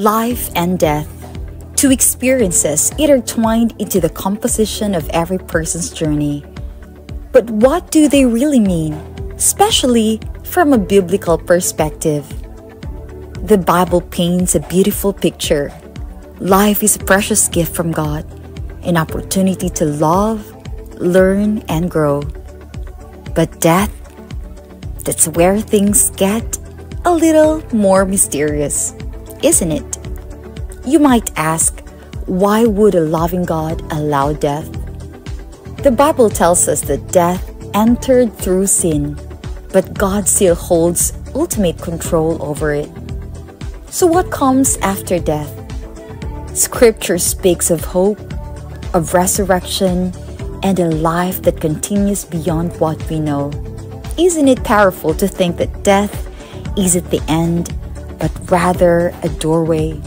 Life and death, two experiences intertwined into the composition of every person's journey. But what do they really mean, especially from a biblical perspective? The Bible paints a beautiful picture. Life is a precious gift from God, an opportunity to love, learn, and grow. But death, that's where things get a little more mysterious isn't it? You might ask, why would a loving God allow death? The Bible tells us that death entered through sin, but God still holds ultimate control over it. So, what comes after death? Scripture speaks of hope, of resurrection, and a life that continues beyond what we know. Isn't it powerful to think that death is at the end but rather a doorway.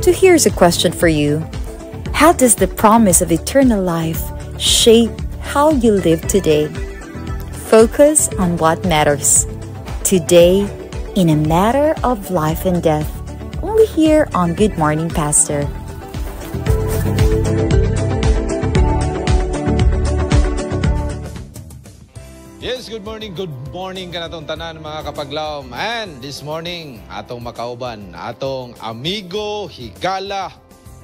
So here's a question for you How does the promise of eternal life shape how you live today? Focus on what matters. Today, in a matter of life and death, only here on Good Morning Pastor. good morning, good morning ka natong tanan mga kapaglawom. And this morning, atong makauban, atong amigo, higala,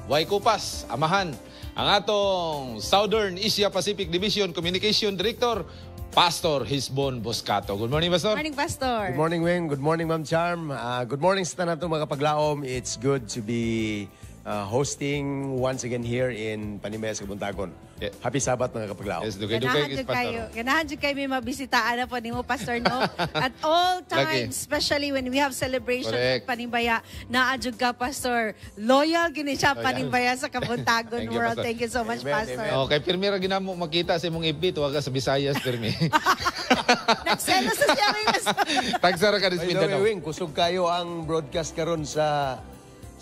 way kupas, amahan, ang atong Southern Asia Pacific Division Communication Director, Pastor Hisbon Boscato. Good morning, Pastor. Good morning, Pastor. Good morning, Wing. Good morning, Ma'am Charm. Uh, good morning sa tanan mga kapaglawom. It's good to be uh, hosting once again here in Panimayas, Kabuntagon. Yeah. Happy Sabat mga kapaglao. Yes, dugay dugay Ganahan jud kayo. Ganahan jud kayo may mabisitaan na po nimo Pastor No at all times, especially when we have celebration Correct. at Panimbaya. Naa jud ka Pastor. Loyal gini siya Panimbaya sa Kabuntagon Thank World. Pastor. Thank you so much Amen, Pastor. amen. Okay, pirmi ra ginamo makita sa imong FB tuwa ka sa Visayas pirmi. Nagselos sa siya rin. Tagsa ra ka By sa the way, kusog kayo ang broadcast karon sa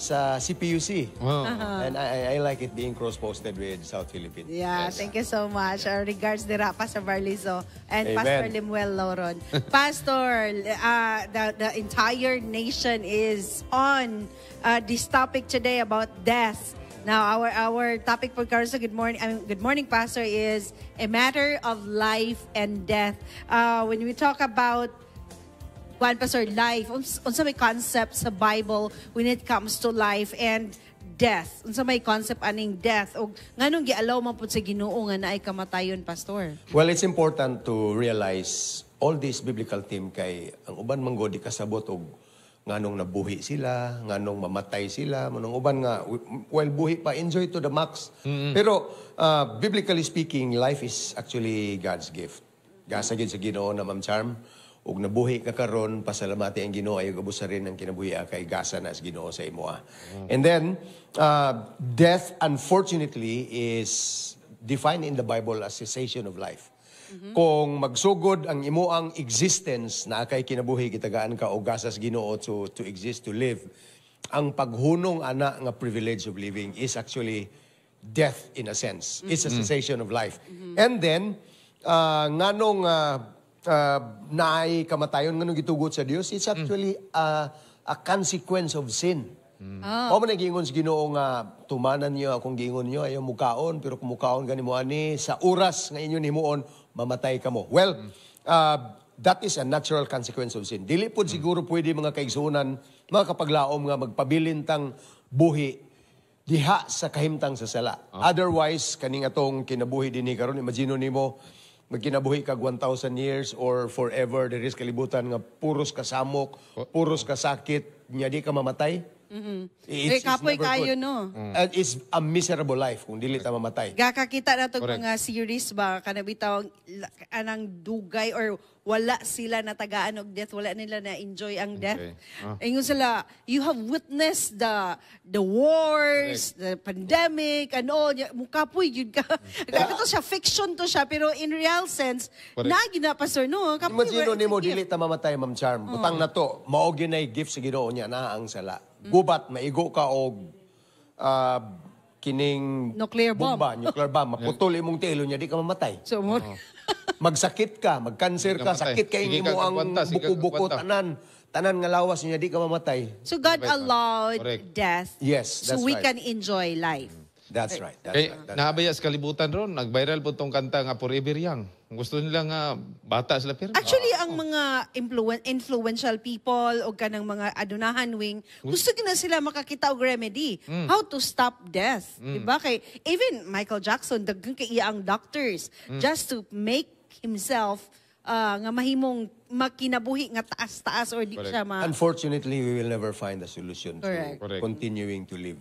sa CPUC. Wow. And I, I like it being cross-posted with South Philippines. Yeah, yes. thank you so much. Yeah. Our regards dira sa Barlizo and Amen. Pastor Limuel Loron. Pastor, uh, the, the entire nation is on uh, this topic today about death. Now, our our topic for Carso Good Morning, I mean, Good Morning Pastor is a matter of life and death. Uh, when we talk about Juan Pastor life, unsa may concept sa Bible when it comes to life and death. Unsa may concept aning death o nganong giallow man pud sa Ginoo nga naay kamatayon pastor? Well, it's important to realize all this biblical theme kay ang uban manggodi kasabot og nganong nabuhi sila, nganong mamatay sila, manong uban nga while buhi pa enjoy to the max. Mm-hmm. Pero uh, biblically speaking, life is actually God's gift. Gasa gyud sa Ginoo na Ma'am Charm ug nabuhi ka karon pasalamati ang Ginoo ayog abusa rin ang kinabuhi ah, kay gasa na as Ginoo sa imo ah. mm. and then uh, death unfortunately is defined in the Bible as cessation of life Mm-hmm. Kung magsugod ang imoang existence na kay kinabuhi gitagaan ka og gasas Ginoo to to exist to live, ang paghunong ana nga privilege of living is actually death in a sense. Mm-hmm. It's a mm-hmm. cessation of life. Mm-hmm. And then uh, nganong uh, uh, naay kamatayon nga gitugot sa Dios, it's actually mm. uh, a consequence of sin. Mm. Oh. Oman nagingon sa Ginoo nga tumanan niyo akong gingon niyo ayo mukaon pero kumukaon gani mo ani sa oras nga inyo nimuon mamatay kamo. Well, mm. uh, that is a natural consequence of sin. Dili pud mm. siguro pwede mga kaigsunan, mga kapaglaom nga magpabilintang buhi diha sa kahimtang sa sala. Okay. Ah. Otherwise, kaning atong kinabuhi dinhi karon imagine nimo magkinabuhi ka 1,000 years or forever, diri sa kalibutan nga puros kasamok, puros kasakit, nya di ka mamatay? Mm-hmm. It's, eh, kapoy kayo, good. no? Mm. And it's a miserable life kung dili ta mamatay. Mm. Gakakita na itong mga series ba, kanabitaw anang dugay or wala sila na natagaan og death, wala nila na-enjoy ang death. Okay. Oh. Ingon sila, you have witnessed the the wars, Correct. the pandemic, and all. Mukapoy, yun ka. Kaya mm. to siya, fiction to siya, pero in real sense, nagi na, Pastor, no? Kapoy, Imagine ni mo, dili ta mamatay, Ma'am Charm. Mm. Butang na to, maogin na gift sa ginoo niya na ang sala. Mm. gubat, maigo ka og ah, kining Nuclear bomb. bomba, nuclear bomb, maputol imong telo niya, di ka mamatay. So, mo Magsakit ka, magkanser Di ka sakit ka Sige ini ka, mo ang buko-buko, tanan, tanan nga lawas niya, di ka mamatay. so God allowed Correct. death Yes, so we right. can enjoy life. That's eh, right. That's eh, right. That's naabaya sa kalibutan ron, nag-viral po tong kanta nga Forever Young. Gusto nila nga bata sila pero Actually ah, ang oh. mga influen- influential people o kanang mga adunahan wing hmm. gusto gina sila makakita og remedy hmm. how to stop death, hmm. di ba? Kay even Michael Jackson daghang kay ang doctors just to make himself ah, nga mahimong makinabuhi nga taas-taas or di Correct. siya ma Unfortunately, we will never find a solution Correct. to Correct. continuing to live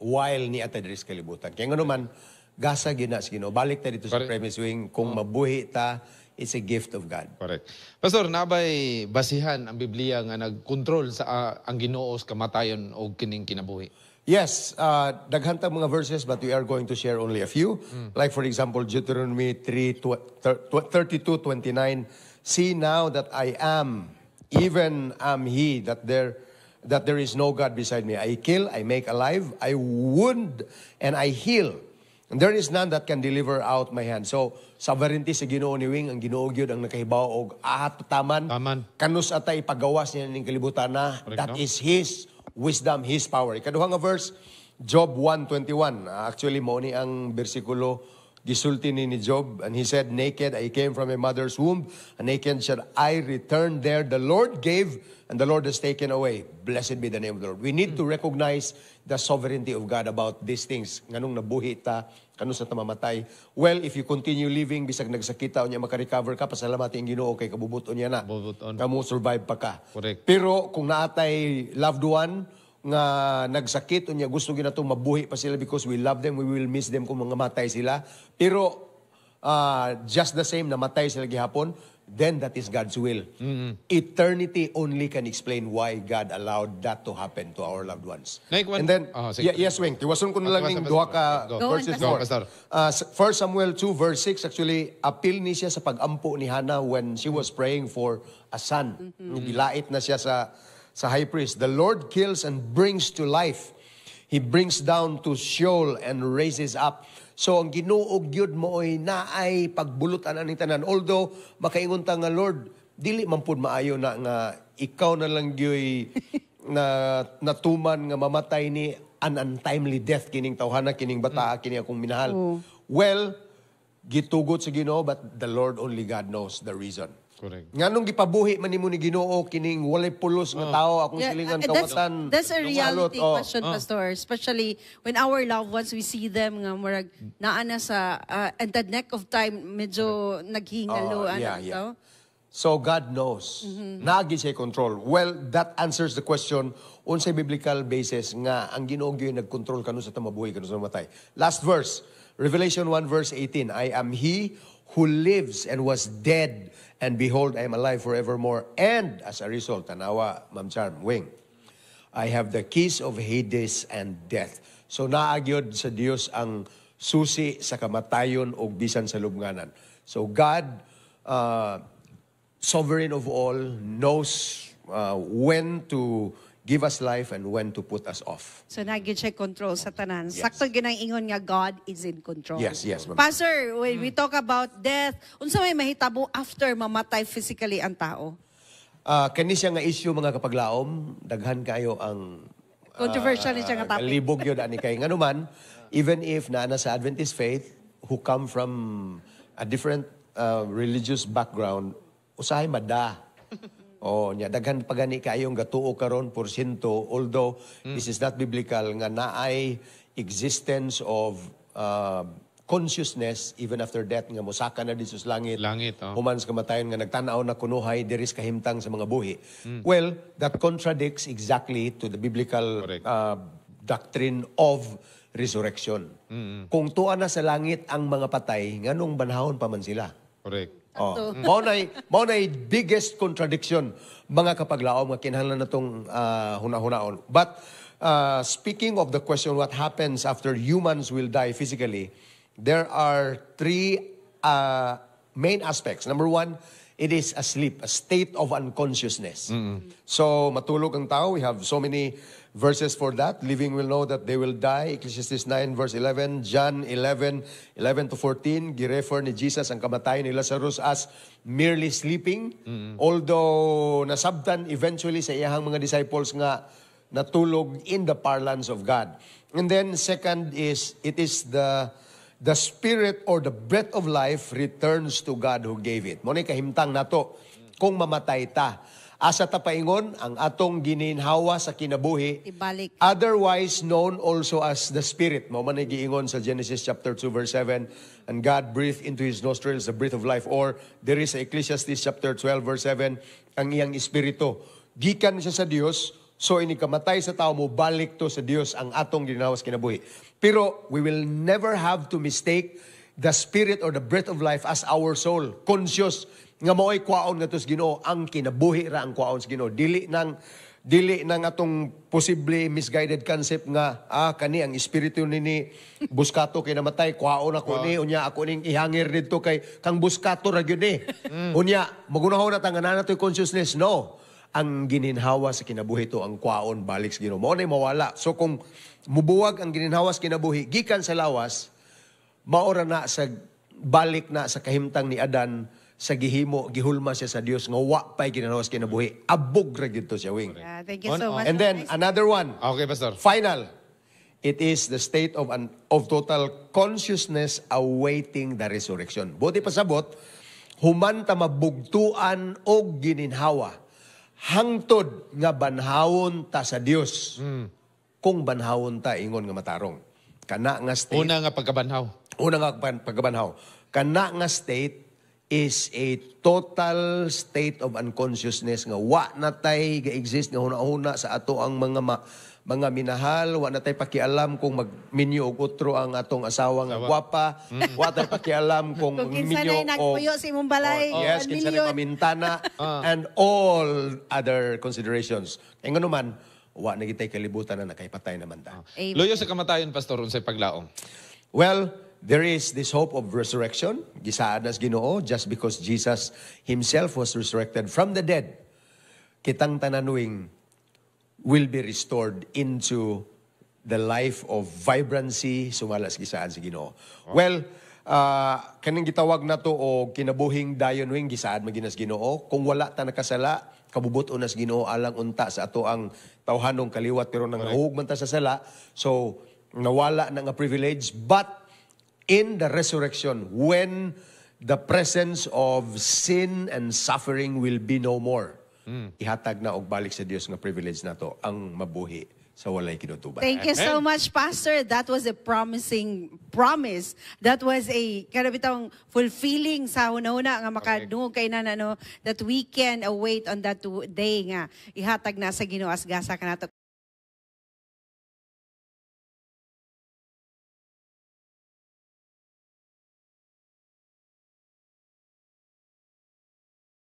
while ni Ata Dres Kalibutan. Kaya nga naman, yun na sa Ginoo. Balik ta dito Correct. sa premise wing kung oh. mabuhi ta it's a gift of God. Correct. Pastor, nabay basihan ang Biblia nga nagkontrol sa uh, ang Ginoo kamatayon o kining kinabuhi. Yes, uh, daghan ta mga verses but we are going to share only a few. Mm. Like for example, Deuteronomy 3, 32, 29, See now that I am, even am He, that there that there is no God beside me. I kill, I make alive, I wound, and I heal. And there is none that can deliver out my hand. So, sovereignty sa si Ginoo ni Wing, ang Ginoo gyud ang nakahibaw og ahat taman. Taman. Kanus atay pagawas niya ning kalibutan na. that no? is his wisdom, his power. Ikaduhang verse, Job 1:21. Ah, actually, mo ni ang bersikulo gisulti ni ni Job, and he said, Naked I came from my mother's womb, and naked shall I return there. The Lord gave, and the Lord has taken away. Blessed be the name of the Lord. We need to hmm. recognize the sovereignty of God about these things. Nganong nabuhi ta, kano sa tamamatay. Well, if you continue living, bisag nagsakita o niya makarecover ka, pasalamati ang ginoo kay kabubuton niya na. Kamu survive pa ka. Correct. Pero kung naatay loved one, nga nagsakit unya gusto gina to mabuhi pa sila because we love them we will miss them kung mga matay sila pero uh, just the same namatay sila gihapon then that is God's will. Mm-hmm. Eternity only can explain why God allowed that to happen to our loved ones. one, And then, oh, say, yeah, yes, Wing, tiwason ko na lang ng duha ka verses 4. Uh, 1 Samuel 2 verse 6, actually, appeal ni siya sa pag-ampo ni Hannah when she was praying for a son. Mm-hmm. Nugilait na siya sa sa high priest. The Lord kills and brings to life. He brings down to Sheol and raises up. So ang ginuog yun mo ay naay pagbulutan aning tanan. Although makaingon ta nga Lord, dili man pud maayo na nga ikaw na lang gyoy na natuman nga mamatay ni an untimely death kining tawhana kining bata mm. kini akong minahal. Mm. Well, gitugot sa Ginoo but the Lord only God knows the reason. Correct. Nga nung gipabuhi man ni mo ni Ginoo kining walay pulos nga ah. tao akong silingan uh, that's, kawatan. that's a lungalot, reality oh. question, ah. Pastor. Especially when our loved ones, we see them nga murag naana sa, uh, at the neck of time, medyo naghingalo. Oh, ano, yeah, yeah. no? So God knows. Mm-hmm. Nagi siya control. Well, that answers the question on unsay biblical basis nga ang Ginoo gyud nagcontrol kanus sa tamabuhi kanus sa matay. Last verse, Revelation 1 verse 18, I am he who lives and was dead, and behold, I am alive forevermore. And as a result, tanawa, Ma'am Charm, wing, I have the keys of Hades and death. So naagyod sa Dios ang susi sa kamatayon o bisan sa lubnganan. So God, uh, sovereign of all, knows uh, when to give us life and when to put us off. So na nagyud siya control sa tanan. Yes. Sakto ginang ingon nga God is in control. Yes, yes. Pastor, when mm. we talk about death, unsa may mahitabo after mamatay physically ang tao? Uh, kani siya nga issue mga kapaglaom, daghan kayo ang controversial uh, siya nga ah, topic. Libog yun ani kay nganuman, even if naa sa Adventist faith who come from a different uh, religious background, usahay mada Oh, nya daghan pa gani kayong gatuo karon porsyento although mm. this is not biblical nga naay existence of uh, consciousness even after death nga mosaka na din sa langit. Langit, oh. Humans kamatayon nga nagtanaw na kunuhay diris kahimtang sa mga buhi. Mm. Well, that contradicts exactly to the biblical uh, doctrine of resurrection. Mm-hmm. Kung tuwa na sa langit ang mga patay, nganong banhahon pa man sila? Correct. Oh. mao nay mao nay biggest contradiction mga kapaglaom nga kinahanglan natong uh, ah, hunahunaon. But uh, speaking of the question what happens after humans will die physically, there are three uh, main aspects. Number one, it is a sleep, a state of unconsciousness. Mm-hmm. So matulog ang tao, we have so many verses for that. Living will know that they will die. Ecclesiastes 9 verse 11, John 11, 11 to 14, girefer ni Jesus ang kamatayan ni Lazarus as merely sleeping. Mm-hmm. Although nasabtan eventually sa iyang mga disciples nga natulog in the parlance of God. And then second is, it is the the spirit or the breath of life returns to God who gave it. Monika, himtang kahimtang nato kung mamatay ta Asa ta paingon ang atong gininhawa sa kinabuhi. Ibalik. Otherwise known also as the Spirit. mo man giingon sa Genesis chapter 2 verse 7, and God breathed into his nostrils the breath of life or there is sa Ecclesiastes chapter 12 verse 7 ang iyang espiritu. Gikan siya sa Dios, so ini kamatay sa tao mo balik to sa Dios ang atong gininhawa sa kinabuhi. Pero we will never have to mistake the spirit or the breath of life as our soul. Conscious nga mo'y kwaon nga tos Ginoo ang kinabuhi ra ang kwaon sa Ginoo dili nang dili nang atong posible misguided concept nga ah kani ang espiritu ni ni buskato kay namatay kwaon ako wow. ni ah. unya ako ning ihangir didto kay kang buskato ra gyud ni mm. unya magunahon na tanganan natoy consciousness no ang gininhawa sa kinabuhi to ang kwaon balik sa Ginoo mao mawala so kung mubuwag ang gininhawa sa kinabuhi gikan sa lawas maora na sa balik na sa kahimtang ni Adan sa gihimo gihulma siya sa Dios nga wa pay kinanawas kinabuhi abog ra gyud to siya wing yeah, thank you so much and then another one okay pastor final it is the state of an of total consciousness awaiting the resurrection buti pasabot human ta mabugtuan og gininhawa hangtod nga banhawon ta sa Dios mm. kung banhawon ta ingon nga matarong kana nga state una nga pagkabanhaw una nga pagkabanhaw kana nga state is a total state of unconsciousness nga wa natay ga-exist nga huna-huna sa ato ang mga ma mga minahal, wa natay pakialam kung magminyo og utro ang atong asawa nga gwapa, mm. wa natay pakialam kung, kung minyo o... Kung sa imong balay, or, oh, yes, kinsa na pamintana, ah. and all other considerations. Kaya nga naman, wa nagitay kalibutan na nakaypatay naman ta. Oh. Loyo sa kamatayon, Pastor, unsay paglaong? Well, There is this hope of resurrection, gisaad nas Ginoo just because Jesus himself was resurrected from the dead. Kitang tananuing will be restored into the life of vibrancy sumalas gisaan sa Ginoo. Wow. Well, uh, ah, kaning gitawag na to o kinabuhing dayon wing gisaan maginas Ginoo kung wala ta nakasala kabubot unas Ginoo alang unta sa ato ang tawhanong kaliwat pero nangahug man ta sa sala. So nawala na nga privilege but in the resurrection when the presence of sin and suffering will be no more. Mm. Ihatag na og balik sa Dios nga privilege na to ang mabuhi sa walay kinutuban. Thank you so much, Pastor. That was a promising promise. That was a karabitang fulfilling sa una-una nga makadungog kay na no, that we can await on that day nga ihatag na sa Ginoo asgasa kanato.